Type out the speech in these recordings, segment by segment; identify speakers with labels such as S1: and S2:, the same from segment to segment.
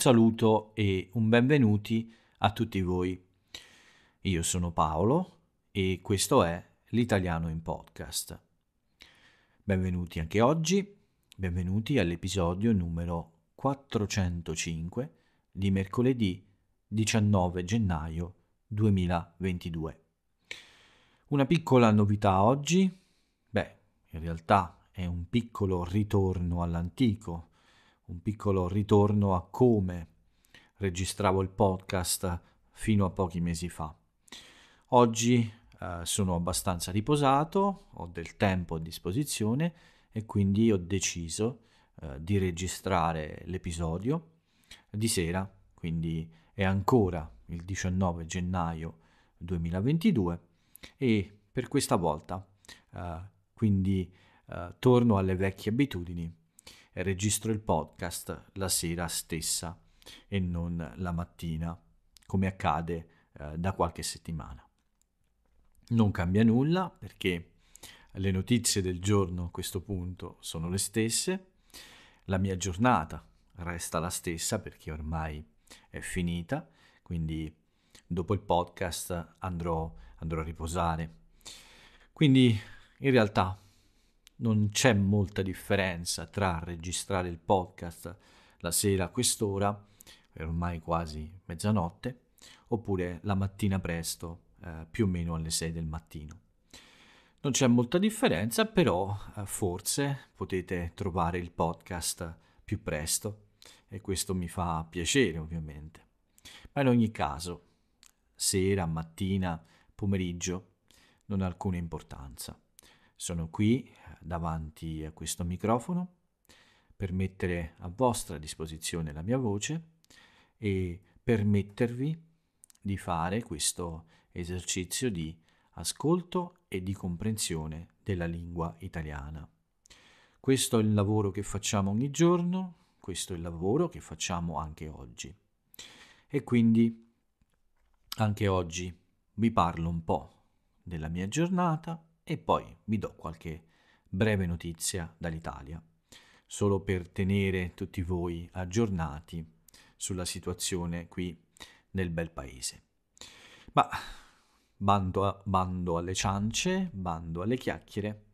S1: saluto e un benvenuti a tutti voi. Io sono Paolo e questo è l'italiano in podcast. Benvenuti anche oggi, benvenuti all'episodio numero 405 di mercoledì 19 gennaio 2022. Una piccola novità oggi? Beh, in realtà è un piccolo ritorno all'antico un piccolo ritorno a come registravo il podcast fino a pochi mesi fa. Oggi eh, sono abbastanza riposato, ho del tempo a disposizione e quindi ho deciso eh, di registrare l'episodio di sera, quindi è ancora il 19 gennaio 2022 e per questa volta eh, quindi eh, torno alle vecchie abitudini registro il podcast la sera stessa e non la mattina, come accade eh, da qualche settimana. Non cambia nulla perché le notizie del giorno a questo punto sono le stesse, la mia giornata resta la stessa perché ormai è finita, quindi dopo il podcast andrò, andrò a riposare. Quindi in realtà non c'è molta differenza tra registrare il podcast la sera a quest'ora, ormai quasi mezzanotte, oppure la mattina presto, eh, più o meno alle 6 del mattino. Non c'è molta differenza, però eh, forse potete trovare il podcast più presto e questo mi fa piacere ovviamente. Ma in ogni caso, sera, mattina, pomeriggio, non ha alcuna importanza. Sono qui davanti a questo microfono per mettere a vostra disposizione la mia voce e permettervi di fare questo esercizio di ascolto e di comprensione della lingua italiana. Questo è il lavoro che facciamo ogni giorno, questo è il lavoro che facciamo anche oggi. E quindi anche oggi vi parlo un po' della mia giornata e poi vi do qualche breve notizia dall'Italia, solo per tenere tutti voi aggiornati sulla situazione qui nel bel paese. Ma bando, a, bando alle ciance, bando alle chiacchiere,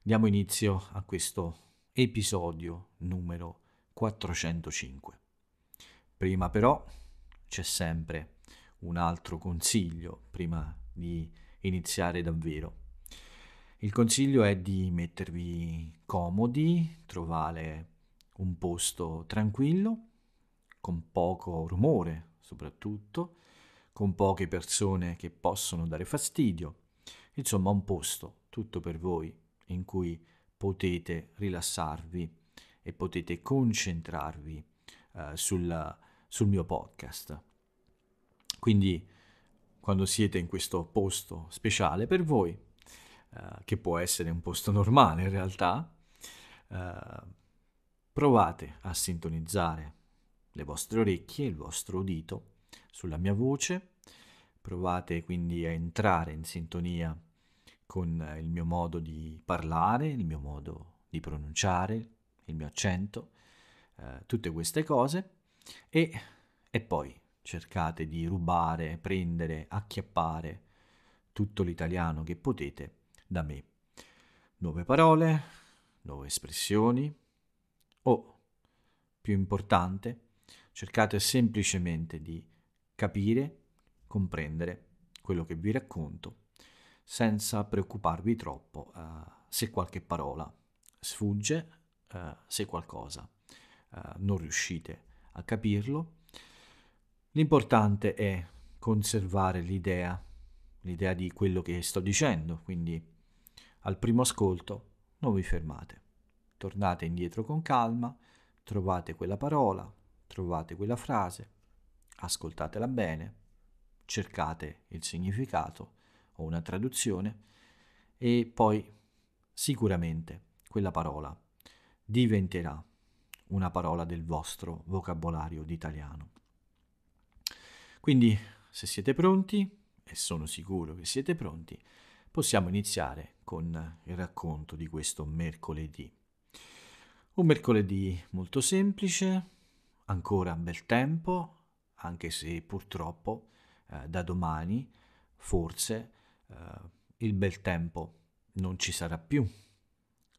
S1: diamo inizio a questo episodio numero 405. Prima però c'è sempre un altro consiglio prima di iniziare davvero. Il consiglio è di mettervi comodi, trovare un posto tranquillo, con poco rumore soprattutto, con poche persone che possono dare fastidio, insomma un posto tutto per voi in cui potete rilassarvi e potete concentrarvi eh, sul, sul mio podcast. Quindi quando siete in questo posto speciale per voi, eh, che può essere un posto normale in realtà, uh, provate a sintonizzare le vostre orecchie, il vostro udito sulla mia voce, provate quindi a entrare in sintonia con eh, il mio modo di parlare, il mio modo di pronunciare, il mio accento, eh, tutte queste cose e, e, poi cercate di rubare, prendere, acchiappare tutto l'italiano che potete da me. Nuove parole, nuove espressioni o, più importante, cercate semplicemente di capire, comprendere quello che vi racconto senza preoccuparvi troppo eh, se qualche parola sfugge, eh, se qualcosa eh, non riuscite a capirlo. L'importante è conservare l'idea, l'idea di quello che sto dicendo, quindi al primo ascolto non vi fermate. Tornate indietro con calma, trovate quella parola, trovate quella frase, ascoltatela bene, cercate il significato o una traduzione e poi sicuramente quella parola diventerà una parola del vostro vocabolario d'italiano. Quindi se siete pronti, e sono sicuro che siete pronti, possiamo iniziare con il racconto di questo mercoledì. Un mercoledì molto semplice, ancora bel tempo, anche se purtroppo eh, da domani forse eh, il bel tempo non ci sarà più.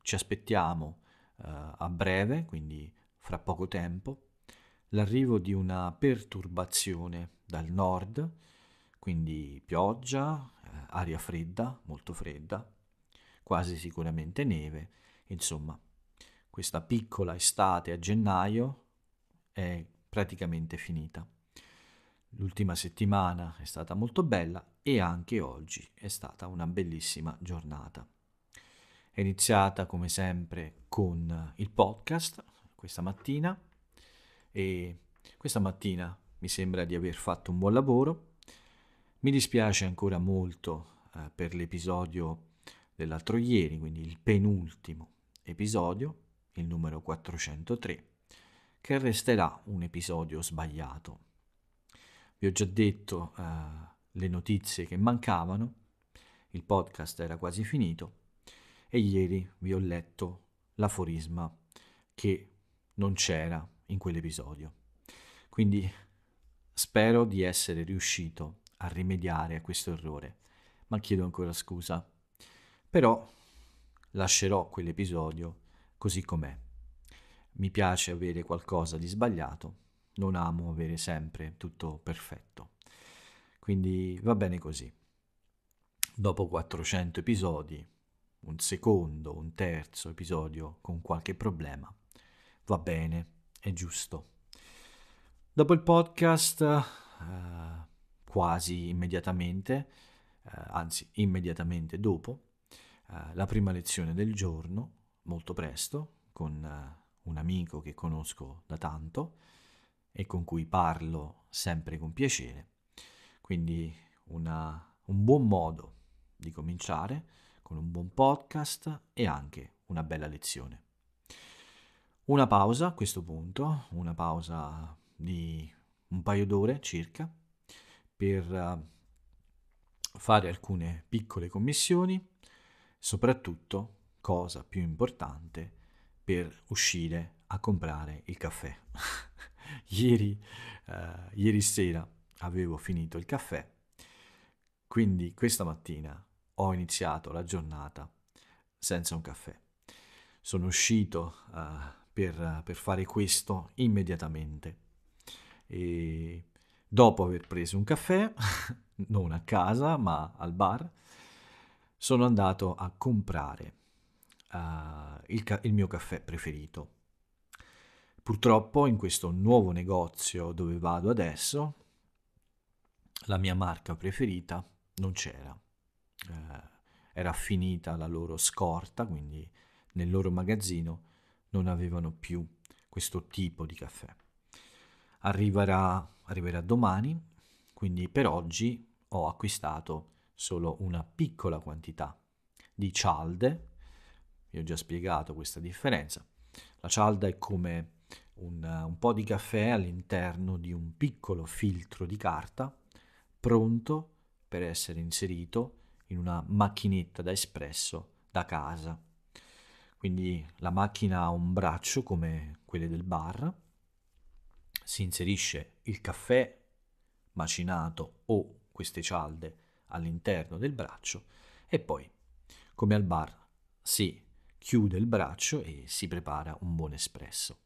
S1: Ci aspettiamo eh, a breve, quindi fra poco tempo, l'arrivo di una perturbazione dal nord, quindi pioggia, aria fredda, molto fredda, quasi sicuramente neve, insomma, questa piccola estate a gennaio è praticamente finita. L'ultima settimana è stata molto bella e anche oggi è stata una bellissima giornata. È iniziata come sempre con il podcast questa mattina e questa mattina mi sembra di aver fatto un buon lavoro mi dispiace ancora molto eh, per l'episodio dell'altro ieri, quindi il penultimo episodio, il numero 403, che resterà un episodio sbagliato. Vi ho già detto eh, le notizie che mancavano, il podcast era quasi finito e ieri vi ho letto l'aforisma che non c'era in quell'episodio. Quindi spero di essere riuscito a a rimediare a questo errore, ma chiedo ancora scusa. Però lascerò quell'episodio così com'è. Mi piace avere qualcosa di sbagliato, non amo avere sempre tutto perfetto. Quindi va bene così. Dopo 400 episodi, un secondo, un terzo episodio con qualche problema, va bene, è giusto. Dopo il podcast... Uh, quasi immediatamente, eh, anzi immediatamente dopo, eh, la prima lezione del giorno, molto presto, con eh, un amico che conosco da tanto e con cui parlo sempre con piacere. Quindi una, un buon modo di cominciare con un buon podcast e anche una bella lezione. Una pausa a questo punto, una pausa di un paio d'ore circa per eh, fare alcune piccole commissioni, soprattutto, cosa più importante, per uscire a comprare il caffè. ieri, eh, ieri sera avevo finito il caffè, quindi questa mattina ho iniziato la giornata senza un caffè. Sono uscito eh, per, per fare questo immediatamente e Dopo aver preso un caffè, non a casa ma al bar, sono andato a comprare uh, il, ca- il mio caffè preferito. Purtroppo in questo nuovo negozio dove vado adesso, la mia marca preferita non c'era. Eh, era finita la loro scorta, quindi nel loro magazzino non avevano più questo tipo di caffè arriverà, arriverà domani, quindi per oggi ho acquistato solo una piccola quantità di cialde, vi ho già spiegato questa differenza. La cialda è come un, un po' di caffè all'interno di un piccolo filtro di carta pronto per essere inserito in una macchinetta da espresso da casa. Quindi la macchina ha un braccio come quelle del bar si inserisce il caffè macinato o queste cialde all'interno del braccio e poi, come al bar, si chiude il braccio e si prepara un buon espresso.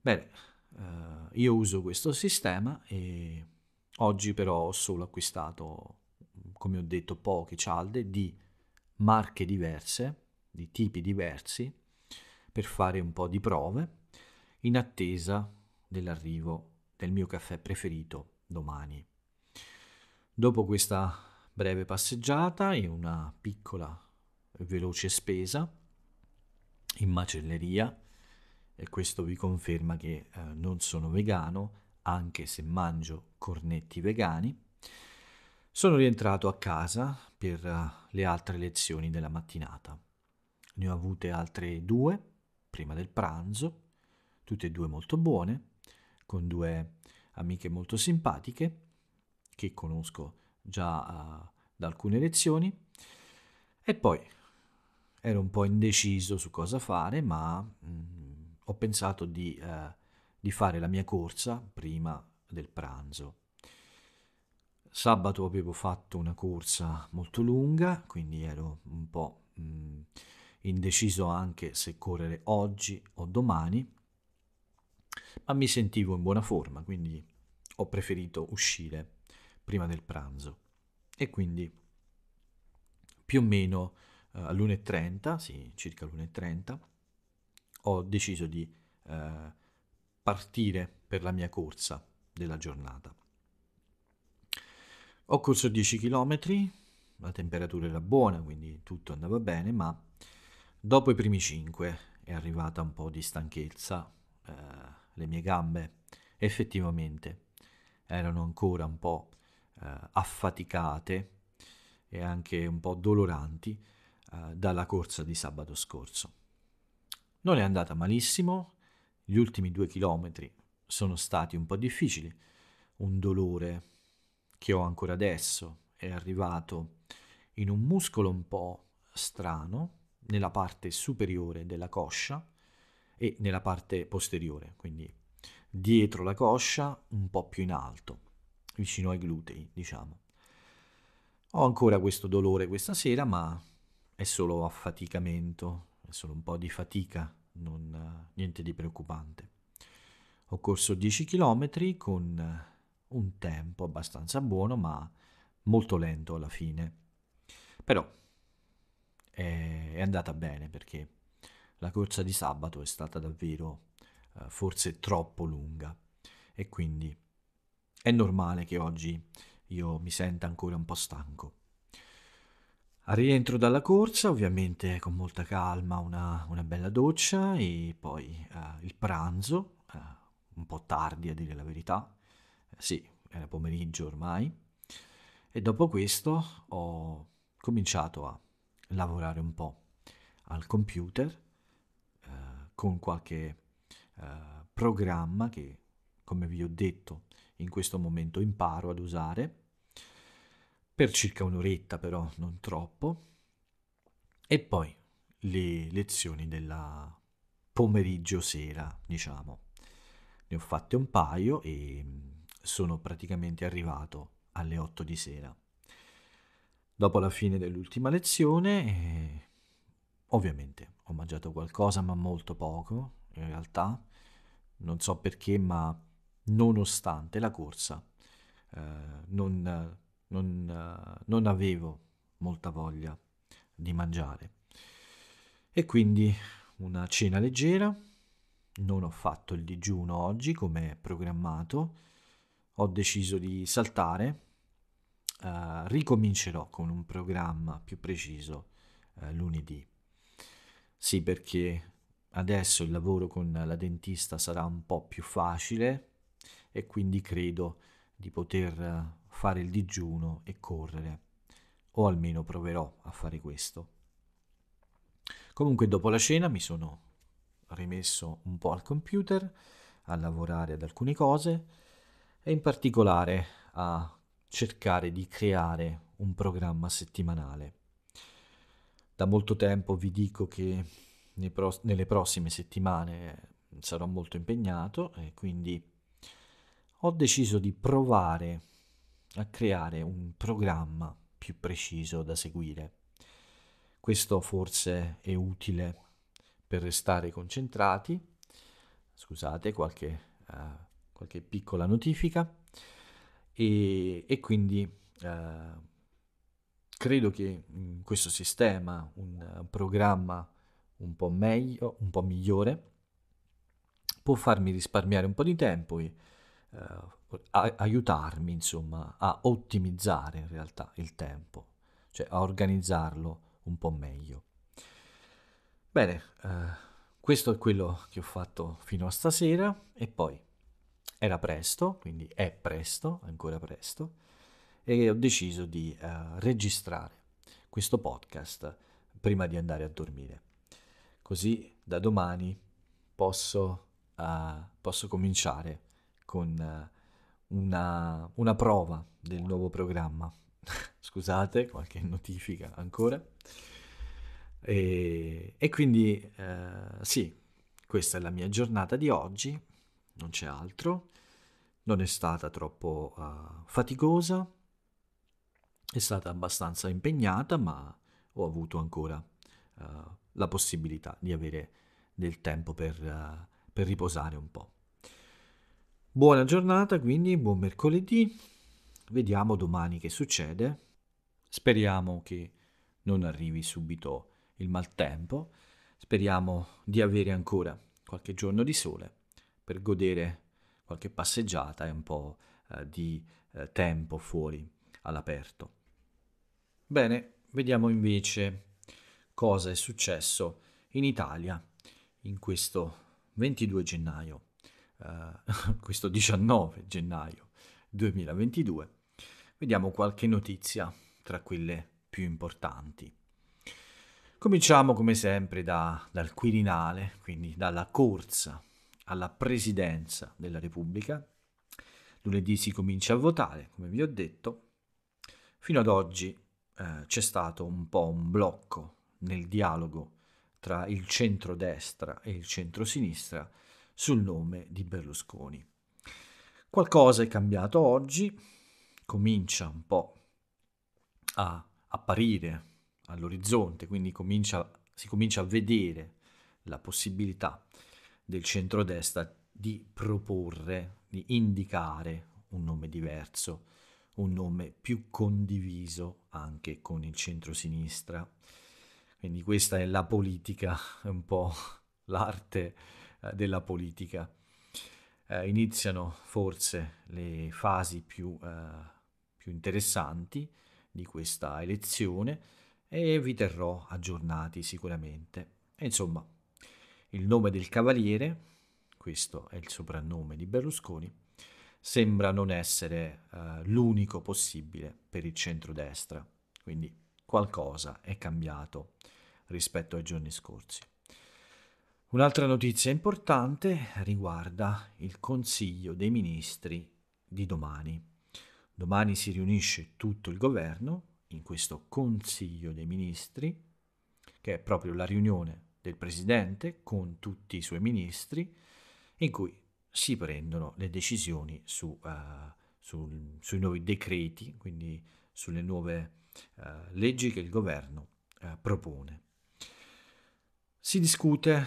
S1: Bene, eh, io uso questo sistema e oggi però ho solo acquistato, come ho detto, poche cialde di marche diverse, di tipi diversi, per fare un po' di prove, in attesa dell'arrivo del mio caffè preferito domani. Dopo questa breve passeggiata e una piccola e veloce spesa in macelleria, e questo vi conferma che eh, non sono vegano, anche se mangio cornetti vegani, sono rientrato a casa per eh, le altre lezioni della mattinata. Ne ho avute altre due prima del pranzo, tutte e due molto buone, con due amiche molto simpatiche che conosco già uh, da alcune lezioni e poi ero un po' indeciso su cosa fare ma mh, mm, ho pensato di, uh, di fare la mia corsa prima del pranzo. Sabato avevo fatto una corsa molto lunga, quindi ero un po' mh, mm, indeciso anche se correre oggi o domani ma mi sentivo in buona forma, quindi ho preferito uscire prima del pranzo. E quindi più o meno eh, all'1.30, sì, circa l'1.30, ho deciso di eh, partire per la mia corsa della giornata. Ho corso 10 km, la temperatura era buona, quindi tutto andava bene, ma dopo i primi 5 è arrivata un po' di stanchezza. Eh, le mie gambe effettivamente erano ancora un po' eh, affaticate e anche un po' doloranti eh, dalla corsa di sabato scorso. Non è andata malissimo, gli ultimi due chilometri sono stati un po' difficili, un dolore che ho ancora adesso è arrivato in un muscolo un po' strano nella parte superiore della coscia e nella parte posteriore, quindi dietro la coscia, un po' più in alto, vicino ai glutei, diciamo. Ho ancora questo dolore questa sera, ma è solo affaticamento, è solo un po' di fatica, non, niente di preoccupante. Ho corso 10 km con un tempo abbastanza buono, ma molto lento alla fine. Però è, eh, è andata bene perché la corsa di sabato è stata davvero eh, forse troppo lunga e quindi è normale che oggi io mi senta ancora un po' stanco. Al rientro dalla corsa, ovviamente con molta calma, una, una bella doccia e poi eh, il pranzo, eh, un po' tardi a dire la verità, eh, sì, era pomeriggio ormai, e dopo questo ho cominciato a lavorare un po' al computer con qualche eh, programma che, come vi ho detto, in questo momento imparo ad usare per circa un'oretta, però non troppo, e poi le lezioni della pomeriggio sera, diciamo. Ne ho fatte un paio e mm, sono praticamente arrivato alle 8 di sera. Dopo la fine dell'ultima lezione, eh, ovviamente ho mangiato qualcosa ma molto poco in realtà, non so perché ma nonostante la corsa eh, non, non, eh, non avevo molta voglia di mangiare e quindi una cena leggera, non ho fatto il digiuno oggi come programmato, ho deciso di saltare, eh, ricomincerò con un programma più preciso eh, lunedì. Sì, perché adesso il lavoro con la dentista sarà un po' più facile e quindi credo di poter fare il digiuno e correre, o almeno proverò a fare questo. Comunque dopo la cena mi sono rimesso un po' al computer a lavorare ad alcune cose e in particolare a cercare di creare un programma settimanale da molto tempo vi dico che pro- nelle prossime settimane eh, sarò molto impegnato e quindi ho deciso di provare a creare un programma più preciso da seguire. Questo forse è utile per restare concentrati. Scusate, qualche, uh, qualche piccola notifica. E, e quindi uh, credo che questo sistema, un programma un po' meglio, un po' migliore, può farmi risparmiare un po' di tempo e eh, a- aiutarmi, insomma, a ottimizzare in realtà il tempo, cioè a organizzarlo un po' meglio. Bene, eh, questo è quello che ho fatto fino a stasera e poi era presto, quindi è presto, ancora presto e ho deciso di uh, registrare questo podcast prima di andare a dormire. Così da domani posso, uh, posso cominciare con uh, una, una prova del nuovo programma. Scusate, qualche notifica ancora. E, e, quindi eh, sì, questa è la mia giornata di oggi, non c'è altro, non è stata troppo eh, faticosa, è stata abbastanza impegnata, ma ho avuto ancora uh, la possibilità di avere del tempo per, uh, per riposare un po'. Buona giornata, quindi buon mercoledì. Vediamo domani che succede. Speriamo che non arrivi subito il maltempo. Speriamo di avere ancora qualche giorno di sole per godere qualche passeggiata e un po' eh, di tempo fuori all'aperto. Bene, vediamo invece cosa è successo in Italia in questo 22 gennaio, uh, questo 19 gennaio 2022. Vediamo qualche notizia tra quelle più importanti. Cominciamo come sempre da, dal Quirinale, quindi dalla corsa alla presidenza della Repubblica. Lunedì si comincia a votare, come vi ho detto. Fino ad oggi eh, c'è stato un po' un blocco nel dialogo tra il centro-destra e il centro-sinistra sul nome di Berlusconi. Qualcosa è cambiato oggi, comincia un po' a apparire all'orizzonte, quindi comincia, si comincia a vedere la possibilità del centrodestra di proporre, di indicare un nome diverso un nome più condiviso anche con il centro-sinistra. Quindi questa è la politica, un po' l'arte eh, della politica. Eh, iniziano forse le fasi più, eh, più interessanti di questa elezione e vi terrò aggiornati sicuramente. E insomma, il nome del cavaliere, questo è il soprannome di Berlusconi, sembra non essere eh, l'unico possibile per il centrodestra, quindi qualcosa è cambiato rispetto ai giorni scorsi. Un'altra notizia importante riguarda il Consiglio dei Ministri di domani. Domani si riunisce tutto il governo in questo Consiglio dei Ministri, che è proprio la riunione del Presidente con tutti i suoi ministri, in cui si prendono le decisioni su, uh, sul, sui nuovi decreti, quindi sulle nuove uh, leggi che il governo uh, propone. Si discute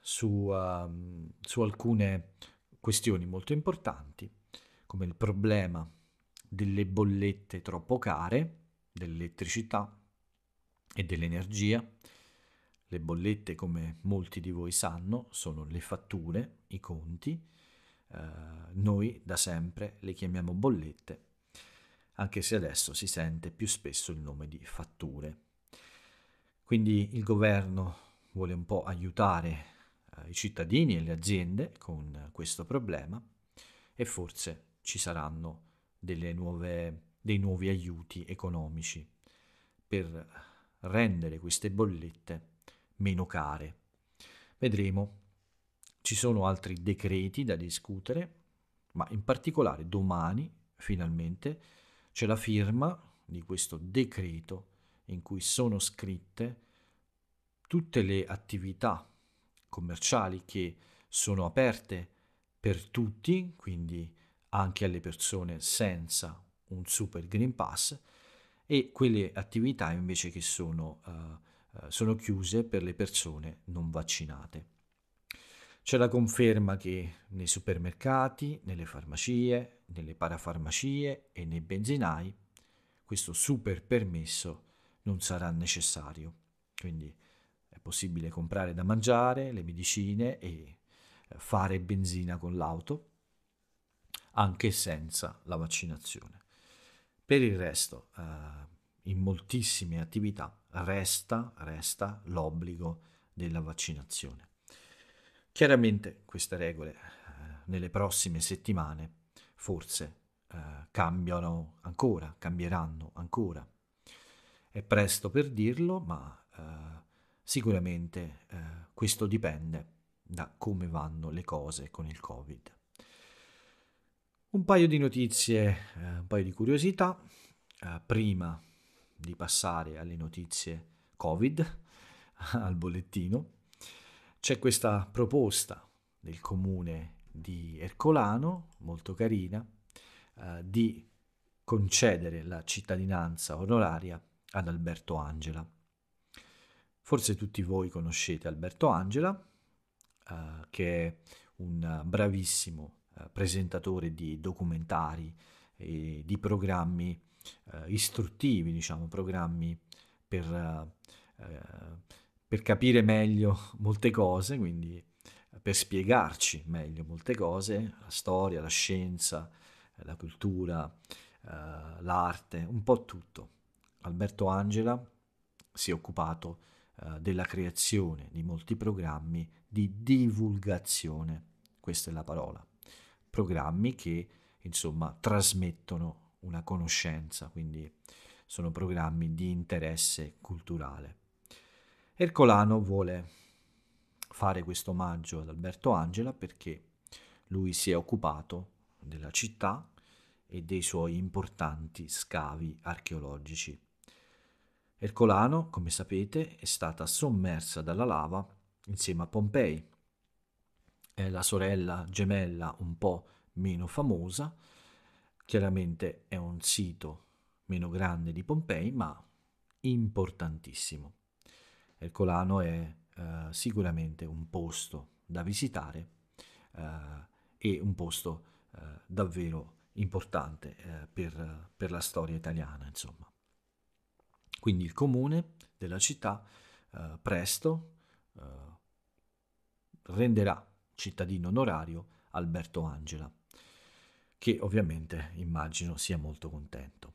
S1: su, ehm, su alcune questioni molto importanti, come il problema delle bollette troppo care, dell'elettricità e dell'energia, le bollette, come molti di voi sanno, sono le fatture, i conti. Eh, noi da sempre le chiamiamo bollette, anche se adesso si sente più spesso il nome di fatture. Quindi il governo vuole un po' aiutare eh, i cittadini e le aziende con questo problema e forse ci saranno nuove, dei nuovi aiuti economici per rendere queste bollette meno care. Vedremo. Ci sono altri decreti da discutere, ma in particolare domani, finalmente, c'è la firma di questo decreto in cui sono scritte tutte le attività commerciali che sono aperte per tutti, quindi anche alle persone senza un super green pass e quelle attività invece che sono uh, eh, sono chiuse per le persone non vaccinate. C'è la conferma che nei supermercati, nelle farmacie, nelle parafarmacie e nei benzinai questo super permesso non sarà necessario. Quindi è possibile comprare da mangiare, le medicine e eh, fare benzina con l'auto anche senza la vaccinazione. Per il resto, eh, in moltissime attività resta, resta l'obbligo della vaccinazione. Chiaramente queste regole eh, nelle prossime settimane forse eh, cambiano ancora, cambieranno ancora. È presto per dirlo, ma eh, sicuramente eh, questo dipende da come vanno le cose con il Covid. Un paio di notizie, eh, un paio di curiosità. Eh, prima di passare alle notizie Covid, al bollettino. C'è questa proposta del comune di Ercolano, molto carina, eh, di concedere la cittadinanza onoraria ad Alberto Angela. Forse tutti voi conoscete Alberto Angela, eh, che è un bravissimo eh, presentatore di documentari e di programmi eh, istruttivi, diciamo, programmi per, eh, per capire meglio molte cose, quindi eh, per spiegarci meglio molte cose, la storia, la scienza, eh, la cultura, eh, l'arte, un po' tutto. Alberto Angela si è occupato eh, della creazione di molti programmi di divulgazione, questa è la parola, programmi che insomma trasmettono una conoscenza, quindi sono programmi di interesse culturale. Ercolano vuole fare questo omaggio ad Alberto Angela perché lui si è occupato della città e dei suoi importanti scavi archeologici. Ercolano, come sapete, è stata sommersa dalla lava insieme a Pompei. È la sorella gemella un po' meno famosa Chiaramente è un sito meno grande di Pompei, ma importantissimo. Ercolano è eh, sicuramente un posto da visitare eh, e un posto eh, davvero importante eh, per, per, la storia italiana, insomma. Quindi il comune della città eh, presto eh, renderà cittadino onorario Alberto Angela che ovviamente immagino sia molto contento.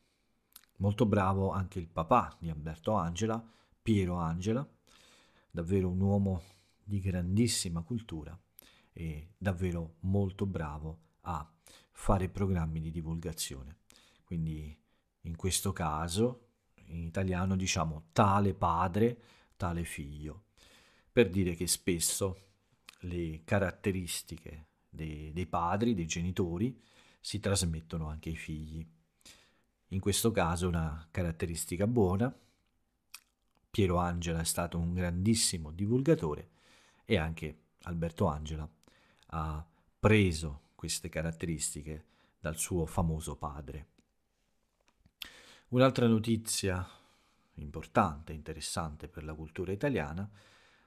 S1: Molto bravo anche il papà di Alberto Angela, Piero Angela, davvero un uomo di grandissima cultura e davvero molto bravo a fare programmi di divulgazione. Quindi in questo caso in italiano diciamo tale padre, tale figlio, per dire che spesso le caratteristiche dei, dei padri, dei genitori, si trasmettono anche ai figli. In questo caso una caratteristica buona, Piero Angela è stato un grandissimo divulgatore e anche Alberto Angela ha preso queste caratteristiche dal suo famoso padre. Un'altra notizia importante, interessante per la cultura italiana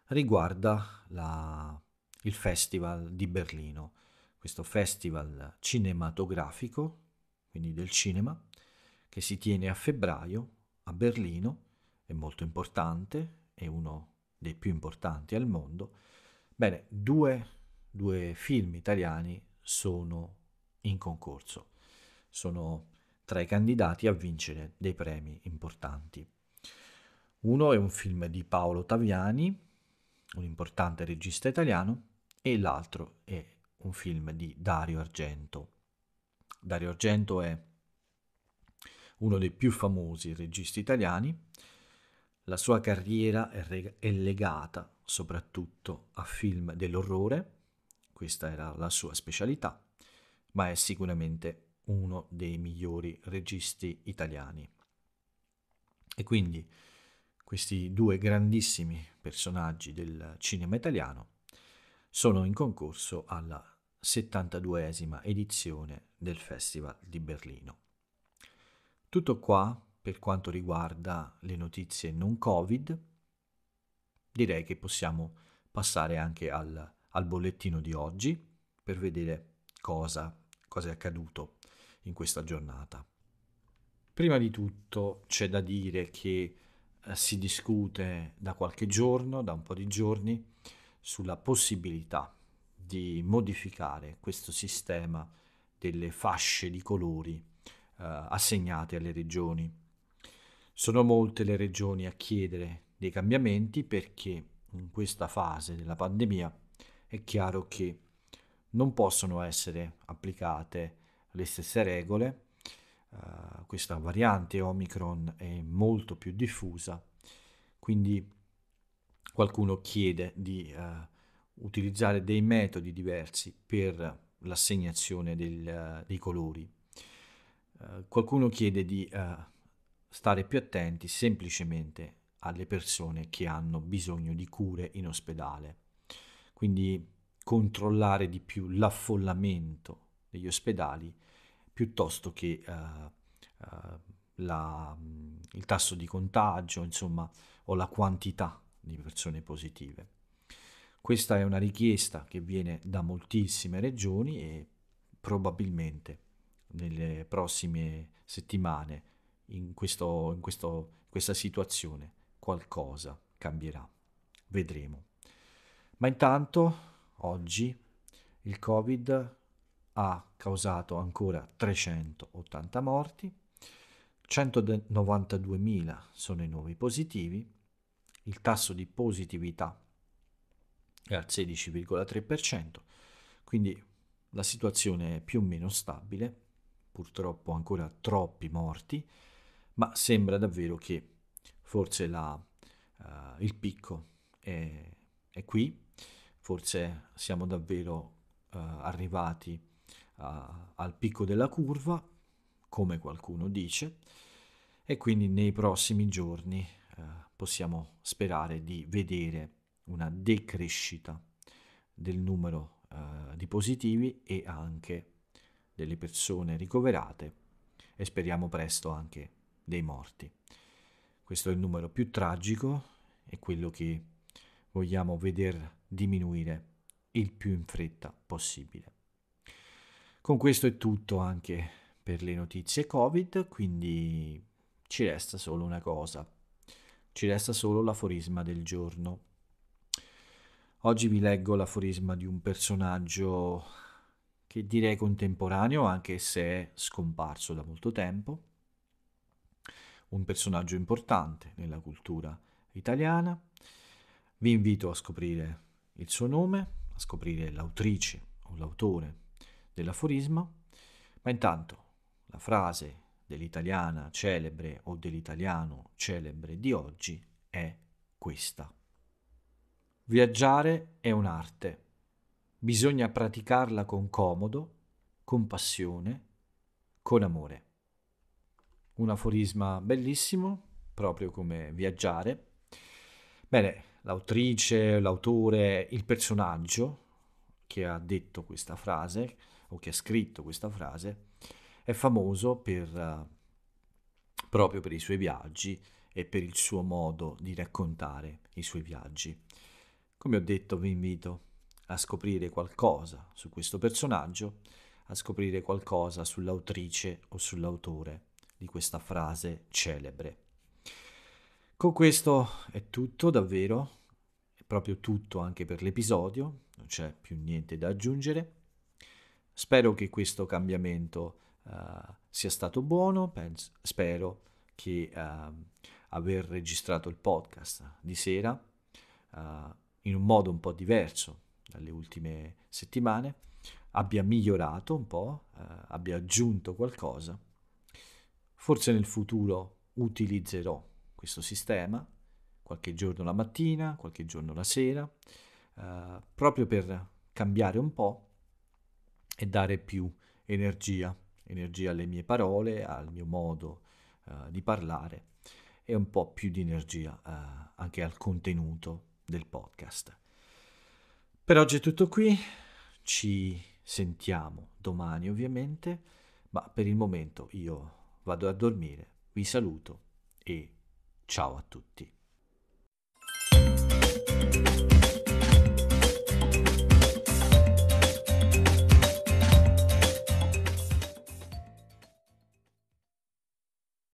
S1: riguarda la, il Festival di Berlino questo festival cinematografico, quindi del cinema, che si tiene a febbraio a Berlino, è molto importante, è uno dei più importanti al mondo. Bene, due, due film italiani sono in concorso, sono tra i candidati a vincere dei premi importanti. Uno è un film di Paolo Taviani, un importante regista italiano, e l'altro è un film di Dario Argento. Dario Argento è uno dei più famosi registi italiani. La sua carriera è, reg- è legata soprattutto a film dell'orrore, questa era la sua specialità, ma è sicuramente uno dei migliori registi italiani. E quindi questi due grandissimi personaggi del cinema italiano sono in concorso alla 72esima edizione del Festival di Berlino. Tutto qua per quanto riguarda le notizie non Covid. Direi che possiamo passare anche al, al bollettino di oggi per vedere cosa, cosa è accaduto in questa giornata. Prima di tutto c'è da dire che eh, si discute da qualche giorno, da un po' di giorni, sulla possibilità di modificare questo sistema delle fasce di colori eh, assegnate alle regioni. Sono molte le regioni a chiedere dei cambiamenti perché in questa fase della pandemia è chiaro che non possono essere applicate le stesse regole. Uh, questa variante Omicron è molto più diffusa, quindi qualcuno chiede di uh, utilizzare dei metodi diversi per l'assegnazione del, uh, dei colori. Uh, qualcuno chiede di stare più attenti semplicemente alle persone che hanno bisogno di cure in ospedale. Quindi controllare di più l'affollamento degli ospedali piuttosto che la, mm, il tasso di contagio, insomma, o la quantità di persone positive. Questa è una richiesta che viene da moltissime regioni e probabilmente nelle prossime settimane in, questo, in questo, questa situazione qualcosa cambierà. Vedremo. Ma intanto oggi il Covid ha causato ancora 380 morti, 192.000 sono i nuovi positivi il tasso di positività è al 16,3%, quindi la situazione è più o meno stabile, purtroppo ancora troppi morti, ma sembra davvero che forse la, uh, il picco è, è, qui, forse siamo davvero uh, arrivati uh, al picco della curva, come qualcuno dice, e quindi nei prossimi giorni possiamo sperare di vedere una decrescita del numero eh, di positivi e anche delle persone ricoverate e speriamo presto anche dei morti. Questo è il numero più tragico e quello che vogliamo vedere diminuire il più in fretta possibile. Con questo è tutto anche per le notizie Covid, quindi ci resta solo una cosa, ci resta solo l'aforisma del giorno. Oggi vi leggo l'aforisma di un personaggio che direi contemporaneo, anche se è scomparso da molto tempo, un personaggio importante nella cultura italiana. Vi invito a scoprire il suo nome, a scoprire l'autrice o l'autore dell'aforisma, ma intanto la frase dell'italiana celebre o dell'italiano celebre di oggi è questa. Viaggiare è un'arte. Bisogna praticarla con comodo, con passione, con amore. Un aforisma bellissimo, proprio come viaggiare. Bene, l'autrice, l'autore, il personaggio che ha detto questa frase o che ha scritto questa frase è famoso per, eh, proprio per i suoi viaggi e per il suo modo di raccontare i suoi viaggi. Come ho detto, vi invito a scoprire qualcosa su questo personaggio, a scoprire qualcosa sull'autrice o sull'autore di questa frase celebre. Con questo è tutto davvero, è proprio tutto anche per l'episodio, non c'è più niente da aggiungere. Spero che questo cambiamento eh, sia stato buono, penso, spero che uh, aver registrato il podcast di sera uh, in un modo un po' diverso dalle ultime settimane abbia migliorato un po', eh, abbia aggiunto qualcosa. Forse nel futuro utilizzerò questo sistema qualche giorno la mattina, qualche giorno la sera, proprio per cambiare un po' e dare più energia energia alle mie parole, al mio modo uh, di parlare e un po' più di energia uh, anche al contenuto del podcast. Per oggi è tutto qui, ci sentiamo domani ovviamente, ma per il momento io vado a dormire, vi saluto e ciao a tutti.